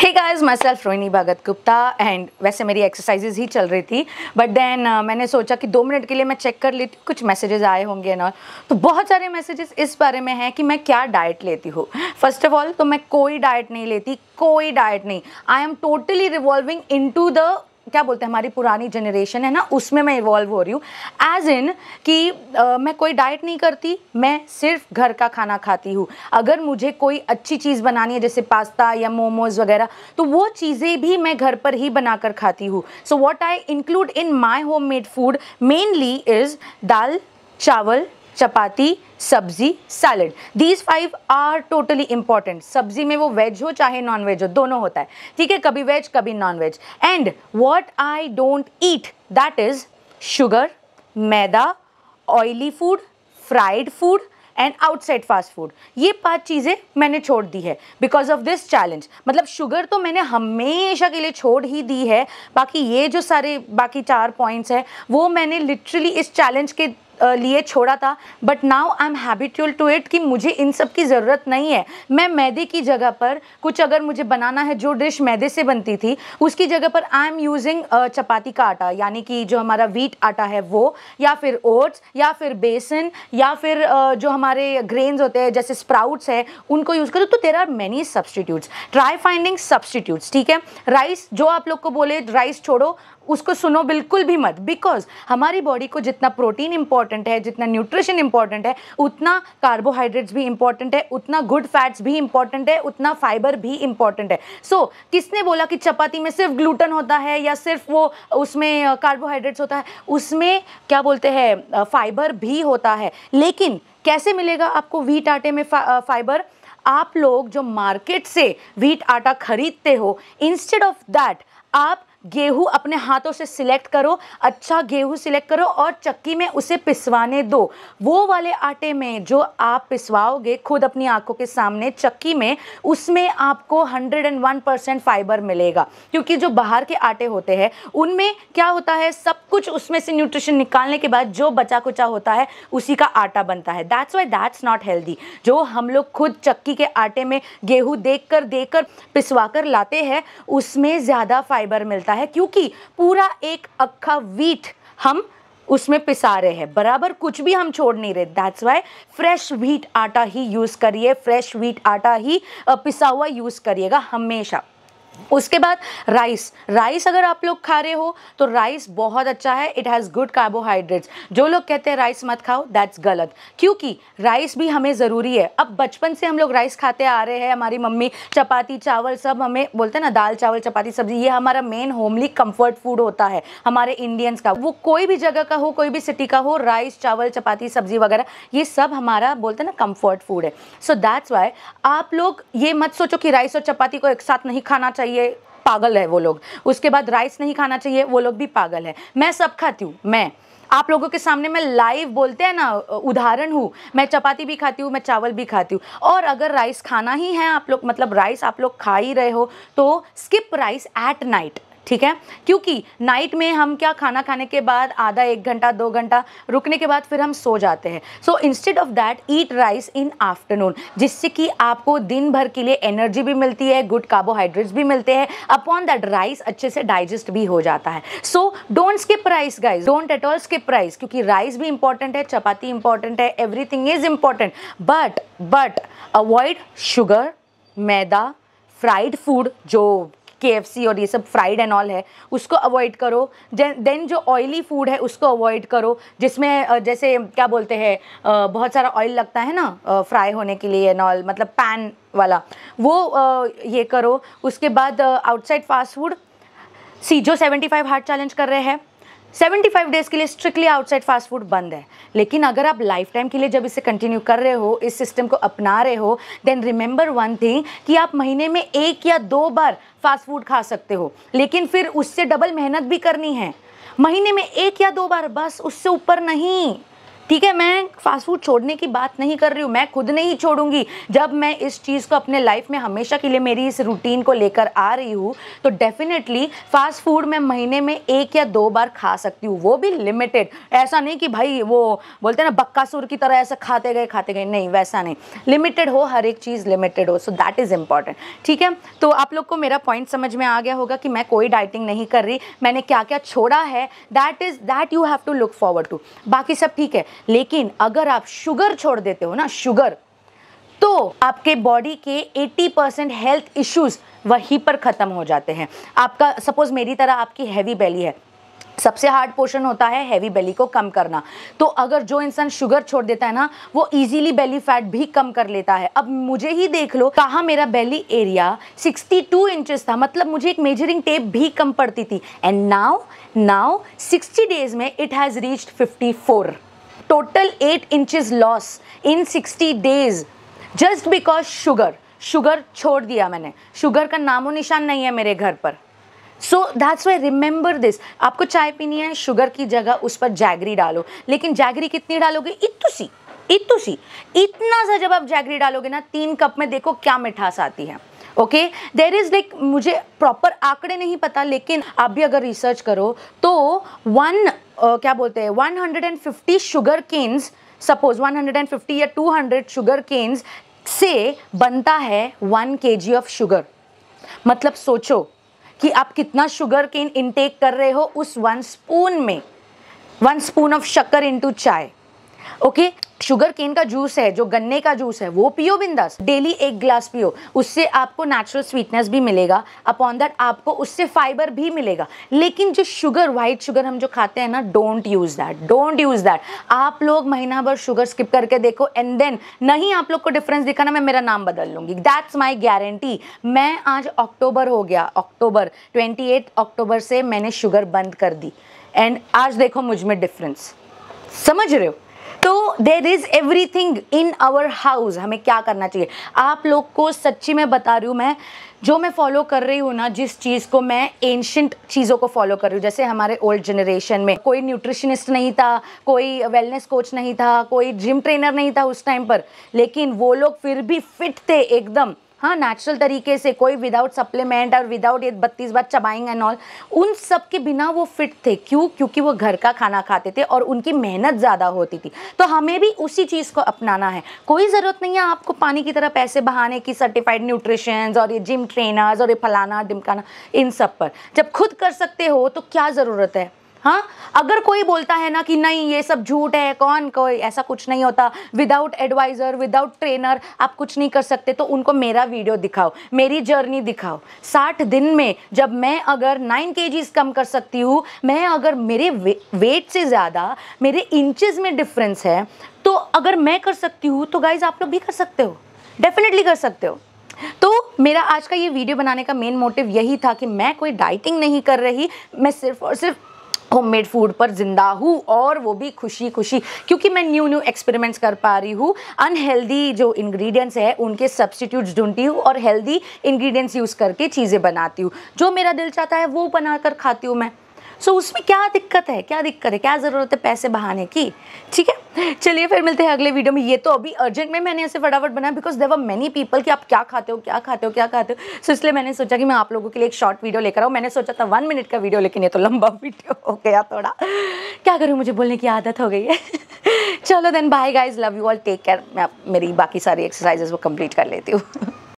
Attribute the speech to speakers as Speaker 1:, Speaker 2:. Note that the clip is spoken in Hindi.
Speaker 1: hey guys my self Rohini Bhagat Gupta and वैसे मेरी एक्सरसाइजेज ही चल रही थी बट देन uh, मैंने सोचा कि दो मिनट के लिए मैं चेक कर लेती हूँ कुछ मैसेजेस आए होंगे ना तो बहुत सारे मैसेजेस इस बारे में हैं कि मैं क्या डाइट लेती हूँ फर्स्ट ऑफ ऑल तो मैं कोई डाइट नहीं लेती कोई डाइट नहीं I am totally revolving into the क्या बोलते हैं हमारी पुरानी जनरेशन है ना उसमें मैं इवॉल्व हो रही हूँ एज इन कि आ, मैं कोई डाइट नहीं करती मैं सिर्फ घर का खाना खाती हूँ अगर मुझे कोई अच्छी चीज़ बनानी है जैसे पास्ता या मोमोज़ वगैरह तो वो चीज़ें भी मैं घर पर ही बनाकर खाती हूँ so what I include in my home made food mainly is dal chawal chapati sabzi salad these five are totally important सब्जी में वो वेज हो चाहे नॉन वेज हो दोनों होता है ठीक है कभी वेज कभी non veg and what I don't eat that is sugar maida oily food fried food and outside fast food ये पांच चीज़ें मैंने छोड़ दी है बिकॉज ऑफ दिस चैलेंज मतलब शुगर तो मैंने हमेशा के लिए छोड़ ही दी है बाकी ये जो सारे बाकी चार पॉइंट्स हैं वो मैंने लिटरली इस चैलेंज के लिए छोड़ा था but now I am habitual to it कि मुझे इन सब की ज़रूरत नहीं है मैं मैदे की जगह पर कुछ अगर मुझे बनाना है जो डिश मैदे से बनती थी उसकी जगह पर आई एम यूजिंग चपाती का आटा यानी कि जो हमारा वीट आटा है वो या फिर ओट्स या फिर बेसन या फिर uh, जो हमारे ग्रेन्स होते हैं जैसे स्प्राउट्स है उनको यूज़ करो तो there are many substitutes try finding substitutes ठीक है राइस जो आप लोग को बोले राइस छोड़ो उसको सुनो बिल्कुल भी मत बिकॉज हमारी बॉडी को जितना प्रोटीन इंपॉर्टेंट है जितना न्यूट्रिशन इंपॉर्टेंट है उतना कार्बोहाइड्रेट्स भी इंपॉर्टेंट है उतना गुड फैट्स भी इंपॉर्टेंट है उतना फाइबर भी इंपॉर्टेंट है सो so, किसने बोला कि चपाती में सिर्फ ग्लूटन होता है या सिर्फ वो उसमें कार्बोहाइड्रेट्स होता है उसमें क्या बोलते हैं फाइबर भी होता है लेकिन कैसे मिलेगा आपको वीट आटे में फा, फाइबर आप लोग जो मार्केट से वीट आटा खरीदते हो इंस्टेड ऑफ दैट आप गेहूँ अपने हाथों से सिलेक्ट करो अच्छा गेहूँ सिलेक्ट करो और चक्की में उसे पिसवाने दो वो वाले आटे में जो आप पिसवाओगे खुद अपनी आंखों के सामने चक्की में उसमें आपको 101 परसेंट फाइबर मिलेगा क्योंकि जो बाहर के आटे होते हैं उनमें क्या होता है सब कुछ उसमें से न्यूट्रिशन निकालने के बाद जो बचा कुचा होता है उसी का आटा बनता है that's why that's not healthy जो हम लोग खुद चक्की के आटे में गेहूँ देख कर देकर पिसवा कर लाते हैं उसमें ज़्यादा फाइबर मिलता है है क्योंकि पूरा एक अक्खा वीट हम उसमें पिसा रहे हैं बराबर कुछ भी हम छोड़ नहीं रहे दैट्स वाई फ्रेश व्हीट आटा ही यूज़ करिए फ्रेश व्हीट आटा ही पिसा हुआ यूज़ करिएगा हमेशा उसके बाद राइस राइस अगर आप लोग खा रहे हो तो राइस बहुत अच्छा है इट हैज़ गुड कार्बोहाइड्रेट्स जो लोग कहते हैं राइस मत खाओ दैट्स गलत क्योंकि राइस भी हमें ज़रूरी है अब बचपन से हम लोग राइस खाते आ रहे हैं हमारी मम्मी चपाती चावल सब हमें बोलते हैं ना दाल चावल चपाती सब्जी ये हमारा मेन होमली कम्फर्ट फूड होता है हमारे इंडियंस का वो कोई भी जगह का हो कोई भी सिटी का हो राइस चावल चपाती सब्जी वगैरह ये सब हमारा बोलते हैं ना कम्फर्ट फूड है सो दैट्स वाई आप लोग ये मत सोचो कि राइस और चपाती को एक साथ नहीं खाना चाहिए चाहिए पागल है वो लोग उसके बाद राइस नहीं खाना चाहिए वो लोग भी पागल है मैं सब खाती हूँ मैं आप लोगों के सामने मैं लाइव बोलते हैं ना उदाहरण हूँ मैं चपाती भी खाती हूँ मैं चावल भी खाती हूँ और अगर राइस खाना ही है आप लोग मतलब राइस आप लोग खा ही रहे हो तो स्किप राइस एट नाइट ठीक है क्योंकि नाइट में हम क्या खाना खाने के बाद आधा एक घंटा दो घंटा रुकने के बाद फिर हम सो जाते हैं so instead of that eat rice in afternoon जिससे कि आपको दिन भर के लिए एनर्जी भी मिलती है गुड कार्बोहाइड्रेट्स भी मिलते हैं अपॉन दैट राइस अच्छे से डाइजेस्ट भी हो जाता है so don't skip rice guys don't at all skip rice क्योंकि राइस भी इंपॉर्टेंट है चपाती इंपॉर्टेंट है everything is important but but avoid sugar maida fried food जो के एफ़ सी और ये सब फ्राइड एंड ऑल है उसको अवॉइड करो देन जो ऑयली फूड है उसको अवॉइड करो जिसमें जैसे क्या बोलते हैं बहुत सारा ऑयल लगता है ना फ्राई होने के लिए एंड ऑल मतलब पैन वाला वो ये करो उसके बाद आउटसाइड फास्ट फूड सी जो सेवेंटी फाइव हार्ट चैलेंज कर रहे हैं 75 डेज के लिए स्ट्रिक्टली आउटसाइड फास्ट फूड बंद है लेकिन अगर आप लाइफ टाइम के लिए जब इसे कंटिन्यू कर रहे हो इस सिस्टम को अपना रहे हो देन रिमेंबर वन थिंग कि आप महीने में एक या दो बार फास्ट फूड खा सकते हो लेकिन फिर उससे डबल मेहनत भी करनी है महीने में एक या दो बार बस उससे ऊपर नहीं ठीक है मैं फास्ट फूड छोड़ने की बात नहीं कर रही हूँ मैं खुद नहीं छोड़ूंगी जब मैं इस चीज़ को अपने लाइफ में हमेशा के लिए मेरी इस रूटीन को लेकर आ रही हूँ तो डेफिनेटली फास्ट फूड मैं महीने में एक या दो बार खा सकती हूँ वो भी लिमिटेड ऐसा नहीं कि भाई वो बोलते हैं ना सुर की तरह ऐसा खाते गए खाते गए नहीं वैसा नहीं लिमिटेड हो हर एक चीज़ लिमिटेड हो सो दैट इज़ इम्पॉर्टेंट ठीक है तो आप लोग को मेरा पॉइंट समझ में आ गया होगा कि मैं कोई डाइटिंग नहीं कर रही मैंने क्या क्या छोड़ा है that is that you have to look forward to बाकी सब ठीक है लेकिन अगर अगर आप शुगर छोड़ देते हो ना शुगर तो आपके बॉडी के 80 परसेंट हेल्थ इश्यूज वहीं पर ख़त्म हो जाते हैं आपका सपोज मेरी तरह आपकी हैवी बेली है सबसे हार्ड पोर्शन होता है हैवी बेली को कम करना तो अगर जो इंसान शुगर छोड़ देता है ना वो इजीली बेली फैट भी कम कर लेता है अब मुझे ही देख लो कहा मेरा बेली एरिया 62 इंचज था मतलब मुझे एक मेजरिंग टेप भी कम पड़ती थी एंड नाउ नाउ 60 डेज में it has reached 54 total eight inches loss in sixty days just because sugar sugar छोड़ दिया मैंने शुगर का नामो निशान नहीं है मेरे घर पर so that's why remember this आपको चाय पीनी है शुगर की जगह उस पर जैगरी डालो लेकिन जैगरी कितनी डालोगे इतु सी इतु सी इतना सा जब आप जैगरी डालोगे ना तीन कप में देखो क्या मिठास आती है ओके देर इज़ लाइक मुझे प्रॉपर आंकड़े नहीं पता लेकिन आप भी अगर रिसर्च करो तो वन uh, क्या बोलते हैं one hundred and fifty sugar canes suppose one hundred and fifty या टू हंड्रेड शुगर केन्स से बनता है वन के जी ऑफ शुगर मतलब सोचो कि आप कितना शुगर केन इनटेक कर रहे हो उस वन स्पून में वन स्पून ऑफ शक्कर इंटू चाय ओके शुगर केन का जूस है जो गन्ने का जूस है वो पियो बिंदास डेली एक ग्लास पियो उससे आपको नेचुरल स्वीटनेस भी मिलेगा अपॉन दैट आपको उससे फाइबर भी मिलेगा लेकिन जो शुगर वाइट शुगर हम जो खाते हैं ना don't use that don't use that आप लोग महीना भर शुगर स्किप करके देखो एंड देन नहीं आप लोग को डिफरेंस दिखा ना मैं मेरा नाम बदल लूँगी दैट्स माई गारंटी मैं आज अक्टूबर हो गया अक्टूबर ट्वेंटी अक्टूबर से मैंने शुगर बंद कर दी एंड आज देखो मुझ में डिफरेंस समझ रहे हो तो there is everything in our house हमें क्या करना चाहिए आप लोग को सच्ची में बता रही हूँ मैं जो मैं फॉलो कर रही हूँ ना जिस चीज़ को मैं एंशंट चीज़ों को फॉलो कर रही हूँ जैसे हमारे ओल्ड जनरेशन में कोई न्यूट्रिशनिस्ट नहीं था कोई वेलनेस कोच नहीं था कोई जिम ट्रेनर नहीं था उस टाइम पर लेकिन वो लोग फिर भी फिट थे एकदम हाँ नेचुरल तरीके से कोई विदाउट सप्लीमेंट और विदाउट ये बत्तीस बार चबाइंग एंड ऑल उन सब के बिना वो फिट थे क्यों क्योंकि वो घर का खाना खाते थे और उनकी मेहनत ज़्यादा होती थी तो हमें भी उसी चीज़ को अपनाना है कोई ज़रूरत नहीं है आपको पानी की तरह पैसे बहाने की सर्टिफाइड न्यूट्रिशन और ये जिम ट्रेनर्स और ये फलाना डिमकाना इन सब पर जब खुद कर सकते हो तो क्या ज़रूरत है हाँ अगर कोई बोलता है ना कि नहीं ये सब झूठ है कौन कोई ऐसा कुछ नहीं होता विदाउट एडवाइज़र विदाउट ट्रेनर आप कुछ नहीं कर सकते तो उनको मेरा वीडियो दिखाओ मेरी जर्नी दिखाओ साठ दिन में जब मैं अगर नाइन के कम कर सकती हूँ मैं अगर मेरे वे, वेट से ज़्यादा मेरे इंचज़ में डिफरेंस है तो अगर मैं कर सकती हूँ तो गाइज आप लोग भी कर सकते हो डेफिनेटली कर सकते हो तो मेरा आज का ये वीडियो बनाने का मेन मोटिव यही था कि मैं कोई डाइटिंग नहीं कर रही मैं सिर्फ और सिर्फ होममेड फूड पर ज़िंदा हूँ और वो भी खुशी खुशी क्योंकि मैं न्यू न्यू एक्सपेरिमेंट्स कर पा रही हूँ अनहेल्दी जो इंग्रेडिएंट्स है उनके सब्सटीट्यूट्स ढूंढती हूँ और हेल्दी इंग्रेडिएंट्स यूज़ करके चीज़ें बनाती हूँ जो मेरा दिल चाहता है वो बनाकर खाती हूँ मैं सो so, उसमें क्या दिक्कत है क्या दिक्कत है क्या ज़रूरत है पैसे बहाने की ठीक है चलिए फिर मिलते हैं अगले वीडियो में ये तो अभी अर्जेंट में मैंने ऐसे फटाफट बनाया बिकॉज देवर मेनी पीपल कि आप क्या खाते हो क्या खाते हो क्या खाते हो सो so, इसलिए मैंने सोचा कि मैं आप लोगों के लिए एक शॉर्ट वीडियो लेकर आऊँ मैंने सोचा था वन मिनट का वीडियो लेकिन ये तो लंबा वीडियो हो गया थोड़ा क्या करूँ मुझे बोलने की आदत हो गई है चलो then bye guys love you all take care मैं मेरी बाकी सारी एक्सरसाइजेज वो कंप्लीट कर लेती हूँ